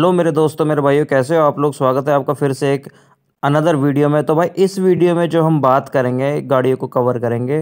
hello मेरे दोस्तों मेरे भाइयों कैसे हो आप लोग स्वागत है आपका फिर से एक अनदर वीडियो में तो भाई इस वीडियो में जो हम बात करेंगे गाड़ियों को कवर करेंगे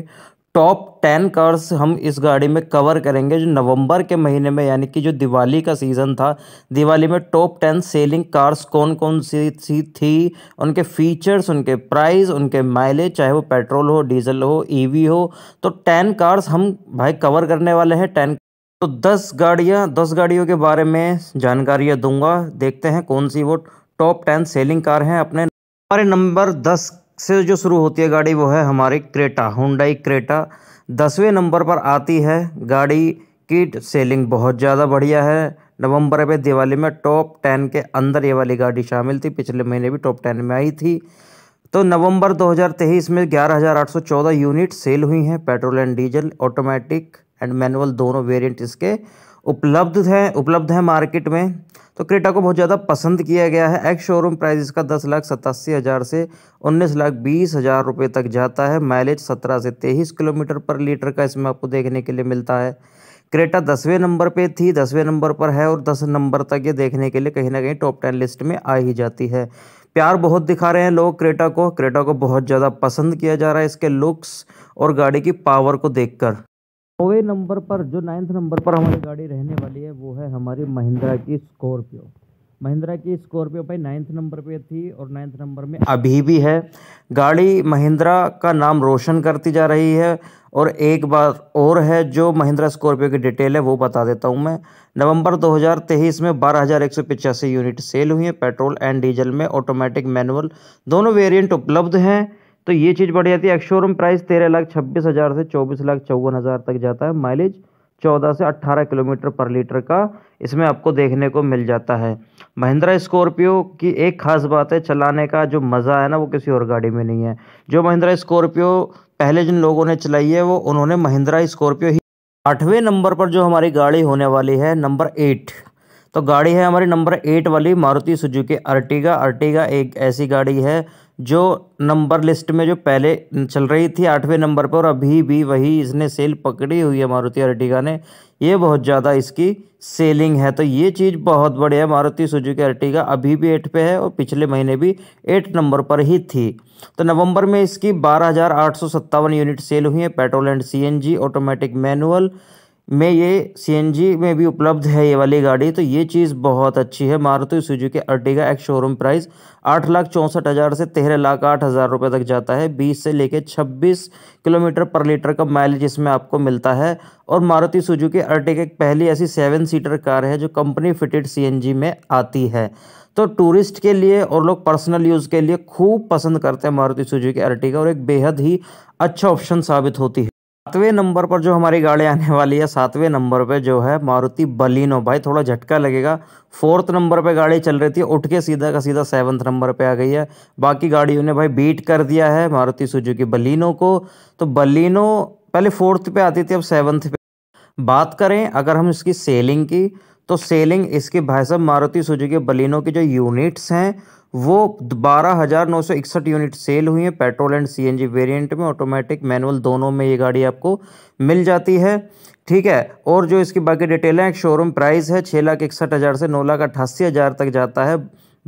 टॉप टेन कार्स हम इस गाड़ी में कवर करेंगे जो नवंबर के महीने में यानी कि जो दिवाली का सीज़न था दिवाली में टॉप टेन सेलिंग कार्स कौन कौन सी सी थी उनके फीचर्स उनके प्राइस उनके माइलेज चाहे वो पेट्रोल हो डीजल हो ईवी e हो तो टेन कार्स हम भाई कवर करने वाले हैं टेन तो 10 गाड़ियाँ 10 गाड़ियों के बारे में जानकारियाँ दूंगा देखते हैं कौन सी वो टॉप टेन सेलिंग कार हैं अपने हमारे नंबर दस से जो शुरू होती है गाड़ी वो है हमारी क्रेटा हुडाई क्रेटा दसवें नंबर पर आती है गाड़ी की सेलिंग बहुत ज़्यादा बढ़िया है नवंबर में दिवाली में टॉप टेन के अंदर ये वाली गाड़ी शामिल थी पिछले महीने भी टॉप टेन में आई थी तो नवंबर 2023 में 11,814 यूनिट सेल हुई हैं petrol and diesel automatic and manual दोनों वेरिएंट इसके उपलब्ध हैं उपलब्ध हैं मार्केट में तो क्रेटा को बहुत ज़्यादा पसंद किया गया है एक्स शोरूम प्राइस इसका दस लाख सतासी हज़ार से उन्नीस लाख बीस हज़ार रुपये तक जाता है माइलेज सत्रह से तेईस किलोमीटर पर लीटर का इसमें आपको देखने के लिए मिलता है क्रेटा दसवें नंबर पे थी दसवें नंबर पर है और दस नंबर तक ये देखने के लिए कहीं ना कहीं टॉप टेन लिस्ट में आ ही जाती है प्यार बहुत दिखा रहे हैं लोग क्रेटा को क्रेटा को बहुत ज़्यादा पसंद किया जा रहा है इसके लुक्स और गाड़ी की पावर को देखकर नौवे नंबर पर जो नाइन्थ नंबर पर हमारी गाड़ी रहने वाली है वो है हमारी महिंद्रा की स्कॉर्पियो महिंद्रा की स्कॉर्पियो भाई नाइन्थ नंबर पे थी और नाइन्थ नंबर में अभी भी है गाड़ी महिंद्रा का नाम रोशन करती जा रही है और एक बात और है जो महिंद्रा स्कॉर्पियो की डिटेल है वो बता देता हूँ मैं नवंबर 2023 में बारह यूनिट सेल हुई है पेट्रोल एंड डीजल में ऑटोमेटिक मैनुअल दोनों वेरिएंट उपलब्ध हैं तो ये चीज़ बढ़ जाती है एक्शोरूम प्राइस तेरह लाख छब्बीस हज़ार से चौबीस लाख चौवन हज़ार तक जाता है माइलेज चौदह से अट्ठारह किलोमीटर पर लीटर का इसमें आपको देखने को मिल जाता है महिंद्रा स्कॉर्पियो की एक खास बात है चलाने का जो मज़ा है ना वो किसी और गाड़ी में नहीं है जो महिंद्रा स्कॉर्पियो पहले जिन लोगों ने चलाई है वो उन्होंने महिंद्रा स्कॉर्पियो ही आठवें नंबर पर जो हमारी गाड़ी होने वाली है नंबर एट तो गाड़ी है हमारी नंबर एट वाली मारुति सुजुकी अर्टिगा अर्टिगा एक ऐसी गाड़ी है जो नंबर लिस्ट में जो पहले चल रही थी आठवें नंबर पर और अभी भी वही इसने सेल पकड़ी हुई है मारुति अर्टिगा ने ये बहुत ज़्यादा इसकी सेलिंग है तो ये चीज़ बहुत बढ़िया है मारुति सुजुकी अर्टिगा अभी भी एट पे है और पिछले महीने भी एट नंबर पर ही थी तो नवंबर में इसकी बारह यूनिट सेल हुई है पेट्रोल एंड जी ऑटोमेटिक मैनुअल में ये सी में भी उपलब्ध है ये वाली गाड़ी तो ये चीज़ बहुत अच्छी है Maruti Suzuki Ertiga ex showroom price आठ लाख चौंसठ हज़ार से तेरह लाख आठ हज़ार रुपये तक जाता है बीस से लेके छब्बीस किलोमीटर पर लीटर का माइलेज इसमें आपको मिलता है और मारुति सुजुकी अर्टिगा एक पहली ऐसी सेवन सीटर कार है जो कंपनी फिटेड सी में आती है तो टूरिस्ट के लिए और लोग पर्सनल यूज़ के लिए खूब पसंद करते हैं मारुति के अर्टिगा और एक बेहद ही अच्छा ऑप्शन साबित होती है सातवें नंबर पर जो हमारी गाड़ी आने वाली है सातवें नंबर पे जो है मारुति बलिनो भाई थोड़ा झटका लगेगा फोर्थ नंबर पे गाड़ी चल रही थी उठ के सीधा का सीधा सेवन्थ नंबर पे आ गई है बाकी गाड़ियों ने भाई बीट कर दिया है मारुति सुजुकी बलिनो को तो बलिनो पहले फोर्थ पे आती थी अब सेवन्थ पे बात करें अगर हम इसकी सेलिंग की तो सेलिंग इसके भाई साहब मारुति सुजुकी बलिनों की जो यूनिट्स हैं वो बारह हज़ार नौ सौ इकसठ यूनिट सेल हुई हैं पेट्रोल एंड सीएनजी वेरिएंट में ऑटोमेटिक मैनुअल दोनों में ये गाड़ी आपको मिल जाती है ठीक है और जो इसकी बाकी डिटेल हैं शोरूम प्राइस है छः लाख इकसठ हज़ार से नौ लाख अट्ठासी हज़ार तक जाता है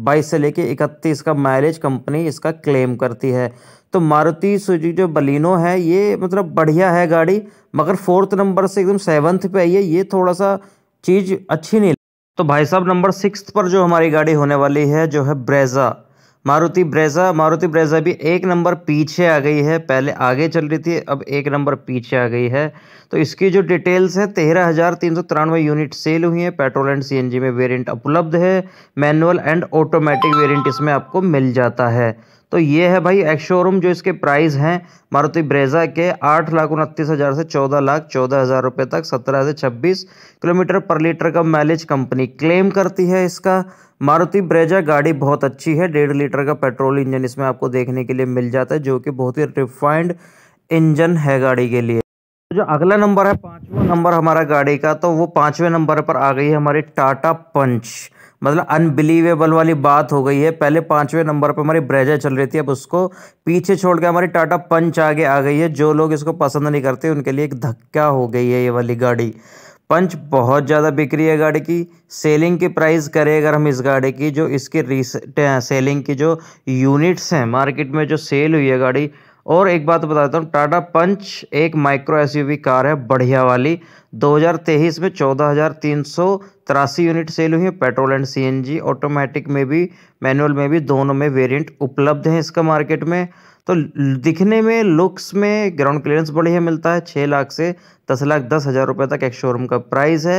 बाईस से लेके इकतीस का माइलेज कंपनी इसका क्लेम करती है तो मारुति सुजुकी जो बलिनो है ये मतलब बढ़िया है गाड़ी मगर फोर्थ नंबर से एकदम सेवन्थ पे आई है ये थोड़ा सा चीज़ अच्छी नहीं तो भाई साहब नंबर सिक्स पर जो हमारी गाड़ी होने वाली है जो है Brezza Maruti Brezza Maruti Brezza भी एक नंबर पीछे आ गई है पहले आगे चल रही थी अब एक नंबर पीछे आ गई है तो इसकी जो डिटेल्स है तेरह हज़ार तीन सौ तिरानवे यूनिट सेल हुई है पेट्रोल एंड सीएनजी में वेरिएंट उपलब्ध है मैनुअल एंड ऑटोमेटिक वेरिएंट इसमें आपको मिल जाता है तो ये है भाई एक्स शोरूम जो इसके प्राइस हैं मारुति ब्रेजा के आठ लाख उनतीस हज़ार से चौदह लाख चौदह हज़ार रुपये तक सत्रह से छब्बीस किलोमीटर पर लीटर का माइलेज कंपनी क्लेम करती है इसका मारुति ब्रेजा गाड़ी बहुत अच्छी है डेढ़ लीटर का पेट्रोल इंजन इसमें आपको देखने के लिए मिल जाता है जो कि बहुत ही रिफाइंड इंजन है गाड़ी के लिए तो जो अगला नंबर है पाँचवा नंबर हमारा गाड़ी का तो वो पाँचवें नंबर पर आ गई है हमारी टाटा पंच मतलब अनबिलीवेबल वाली बात हो गई है पहले पाँचवें नंबर पर हमारी ब्रेजा चल रही थी अब उसको पीछे छोड़ के हमारी टाटा पंच आगे आ गई है जो लोग इसको पसंद नहीं करते उनके लिए एक धक्का हो गई है ये वाली गाड़ी पंच बहुत ज़्यादा बिक्री है गाड़ी की सेलिंग की प्राइस करें अगर हम इस गाड़ी की जो इसकी सेलिंग की जो यूनिट्स हैं मार्केट में जो सेल हुई है गाड़ी और एक बात बताता हूँ टाटा पंच एक माइक्रो एसयूवी कार है बढ़िया वाली 2023 में चौदह यूनिट सेल हुई है पेट्रोल एंड सीएनजी ऑटोमेटिक में भी मैनुअल में भी दोनों में वेरिएंट उपलब्ध हैं इसका मार्केट में तो दिखने में लुक्स में ग्राउंड क्लियरेंस बढ़िया मिलता है छः लाख से दस लाख दस हज़ार रुपये तक एक शोरूम का प्राइस है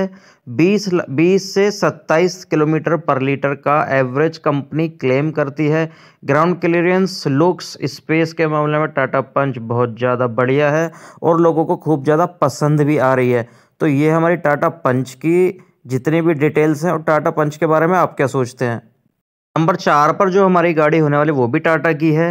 बीस बीस से सत्ताईस किलोमीटर पर लीटर का एवरेज कंपनी क्लेम करती है ग्राउंड क्लियरेंस लुक्स स्पेस के मामले में टाटा पंच बहुत ज़्यादा बढ़िया है और लोगों को खूब ज़्यादा पसंद भी आ रही है तो ये हमारी टाटा पंच की जितनी भी डिटेल्स हैं और टाटा पंच के बारे में आप क्या सोचते हैं नंबर चार पर जो हमारी गाड़ी होने वाली वो भी टाटा की है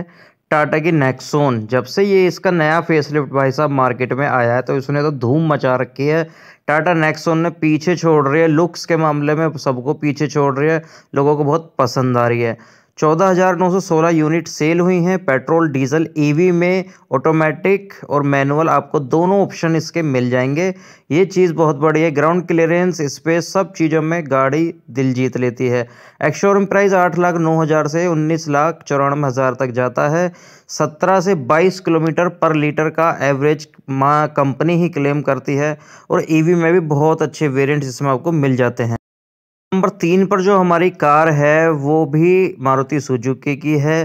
टाटा की नेक्सोन जब से ये इसका नया फेसलिफ्ट भाई साहब मार्केट में आया है तो इसने तो धूम मचा रखी है टाटा नेक्सोन ने पीछे छोड़ रही है लुक्स के मामले में सबको पीछे छोड़ रही है लोगों को बहुत पसंद आ रही है 14,916 यूनिट सेल हुई हैं पेट्रोल डीजल ईवी e में ऑटोमेटिक और मैनुअल आपको दोनों ऑप्शन इसके मिल जाएंगे ये चीज़ बहुत बड़ी है ग्राउंड क्लियरेंस स्पेस सब चीज़ों में गाड़ी दिल जीत लेती है एक्शोरूम प्राइस आठ लाख नौ हज़ार से उन्नीस लाख चौरानवे हज़ार तक जाता है सत्रह से बाईस किलोमीटर पर लीटर का एवरेज माँ कंपनी ही क्लेम करती है और ई e में भी बहुत अच्छे वेरियंट्स इसमें आपको मिल जाते हैं नंबर तीन पर जो हमारी कार है वो भी मारुति सुजुकी की है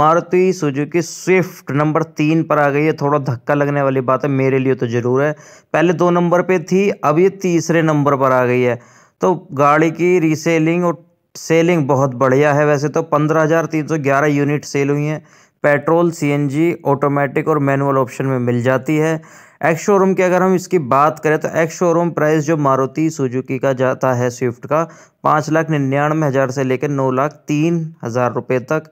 मारुति सुजुकी स्विफ्ट नंबर तीन पर आ गई है थोड़ा धक्का लगने वाली बात है मेरे लिए तो ज़रूर है पहले दो नंबर पे थी अब ये तीसरे नंबर पर आ गई है तो गाड़ी की रीसेलिंग और सेलिंग बहुत बढ़िया है वैसे तो पंद्रह हज़ार तीन सौ ग्यारह यूनिट सेल हुई हैं पेट्रोल सीएनजी ऑटोमेटिक और मैनुअल ऑप्शन में मिल जाती है एक्स शोरूम की अगर हम इसकी बात करें तो एक्स शोरूम प्राइस जो मारुति सुजुकी का जाता है स्विफ्ट का पाँच लाख निन्यानवे हज़ार से लेकर नौ लाख तीन हज़ार रुपये तक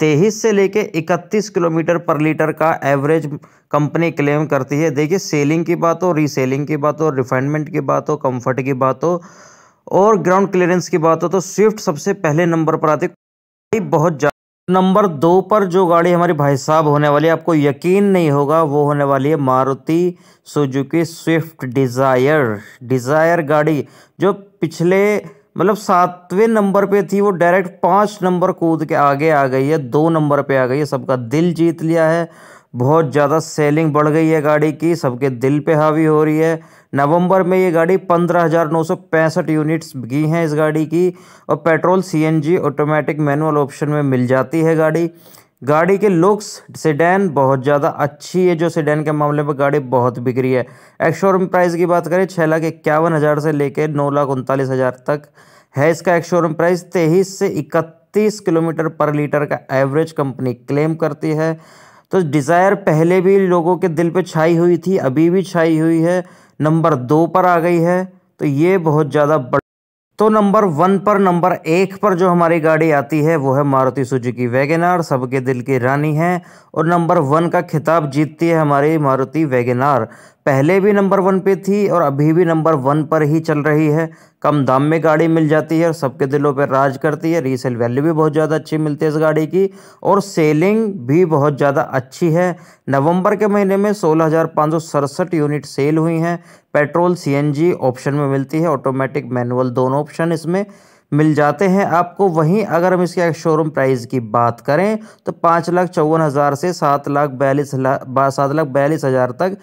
तेईस से लेकर इकतीस किलोमीटर पर लीटर का एवरेज कंपनी क्लेम करती है देखिए सेलिंग की बात हो रीसेलिंग की बात हो रिफाइनमेंट की बात हो कम्फर्ट की बात हो और ग्राउंड क्लियरेंस की बात हो तो स्विफ्ट सबसे पहले नंबर पर आती बहुत नंबर दो पर जो गाड़ी हमारे भाई साहब होने वाली है आपको यकीन नहीं होगा वो होने वाली है Maruti Suzuki Swift Dzire Dzire गाड़ी जो पिछले मतलब सातवें नंबर पे थी वो डायरेक्ट पाँच नंबर कूद के आगे आ गई है दो नंबर पे आ गई है सबका दिल जीत लिया है बहुत ज़्यादा सेलिंग बढ़ गई है गाड़ी की सबके दिल पे हावी हो रही है नवंबर में ये गाड़ी पंद्रह हज़ार नौ सौ पैंसठ यूनिट्स की हैं इस गाड़ी की और petrol CNG automatic manual option में मिल जाती है गाड़ी गाड़ी के लुक्स सेडैन बहुत ज़्यादा अच्छी है जो सेडैन के मामले में गाड़ी बहुत बिगड़ी है एक्शोरूम प्राइस की बात करें छः लाख इक्यावन हज़ार से लेकर नौ लाख उनतालीस हज़ार तक है इसका एक्शोरूम प्राइस तेईस से इकतीस किलोमीटर पर लीटर का एवरेज कंपनी क्लेम करती है तो डिज़ायर पहले भी लोगों के दिल पर छाई हुई थी अभी भी छाई हुई है नंबर दो पर आ गई है तो ये बहुत ज़्यादा बड़ तो नंबर वन पर नंबर एक पर जो हमारी गाड़ी आती है वो है मारुति सुजुकी वैगनार सबके दिल की रानी है और नंबर वन का खिताब जीतती है हमारी मारुति वैगनार पहले भी नंबर वन पे थी और अभी भी नंबर वन पर ही चल रही है कम दाम में गाड़ी मिल जाती है और सबके दिलों पर राज करती है रीसेल वैल्यू भी बहुत ज़्यादा अच्छी मिलती है इस गाड़ी की और सेलिंग भी बहुत ज़्यादा अच्छी है नवंबर के महीने में सोलह यूनिट सेल हुई हैं पेट्रोल सी ऑप्शन में मिलती है ऑटोमेटिक मैनुअल दोनों ऑप्शन इसमें मिल जाते हैं आपको वहीं अगर हम इसके शोरूम प्राइस की बात करें तो पाँच लाख चौवन हज़ार से सात लाख बयालीस लाख सात लाख बयालीस हज़ार तक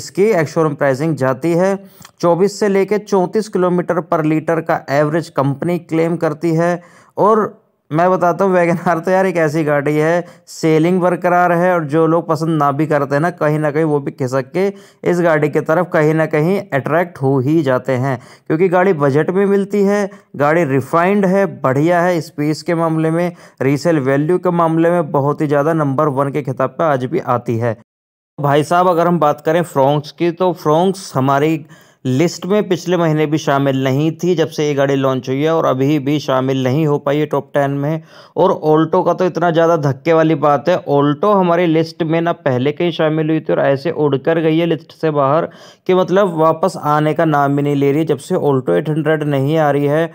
इसकी एक्शोरूम प्राइसिंग जाती है 24 से लेकर 34 किलोमीटर पर लीटर का एवरेज कंपनी क्लेम करती है और मैं बताता हूँ वैगन आर तो यार एक ऐसी गाड़ी है सेलिंग बरकरार है और जो लोग पसंद ना भी करते हैं ना कहीं ना कहीं वो भी खिसक के इस गाड़ी की तरफ कहीं ना कहीं अट्रैक्ट हो ही जाते हैं क्योंकि गाड़ी बजट में मिलती है गाड़ी रिफाइंड है बढ़िया है स्पेस के मामले में रीसेल वैल्यू के मामले में बहुत ही ज़्यादा नंबर वन के खिताब पर आज भी आती है भाई साहब अगर हम बात करें फ्रोंक्स की तो फ्रोंक्स हमारी लिस्ट में पिछले महीने भी शामिल नहीं थी जब से ये गाड़ी लॉन्च हुई है और अभी भी शामिल नहीं हो पाई है टॉप टेन में और ओल्टो का तो इतना ज़्यादा धक्के वाली बात है ओल्टो हमारी लिस्ट में ना पहले कहीं शामिल हुई थी और ऐसे उड़ कर गई है लिस्ट से बाहर कि मतलब वापस आने का नाम भी नहीं ले रही जब से ओल्टो एट हंड्रेड नहीं आ रही है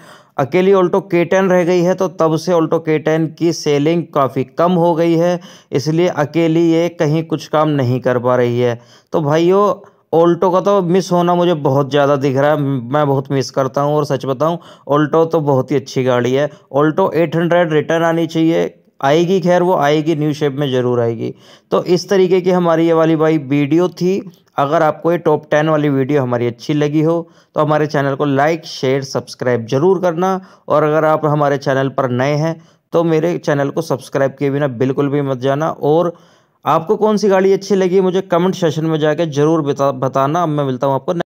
अकेली ऑल्टो के टेन रह गई है तो तब से ऑल्टो के टेन की सेलिंग काफ़ी कम हो गई है इसलिए अकेली ये कहीं कुछ काम नहीं कर पा रही है तो भाइयों ऑल्टो का तो मिस होना मुझे बहुत ज़्यादा दिख रहा है मैं बहुत मिस करता हूँ और सच बताऊँ ऑल्टो तो बहुत ही अच्छी गाड़ी है ऑल्टो एट हंड्रेड रिटर्न आनी चाहिए आएगी खैर वो आएगी न्यू शेप में ज़रूर आएगी तो इस तरीके की हमारी ये वाली भाई वीडियो थी अगर आपको ये टॉप टेन वाली वीडियो हमारी अच्छी लगी हो तो हमारे चैनल को लाइक शेयर सब्सक्राइब ज़रूर करना और अगर आप हमारे चैनल पर नए हैं तो मेरे चैनल को सब्सक्राइब किए बिना बिल्कुल भी मत जाना और आपको कौन सी गाड़ी अच्छी लगी मुझे कमेंट सेशन में जाके ज़रूर बता बताना अब मैं मिलता हूँ आपको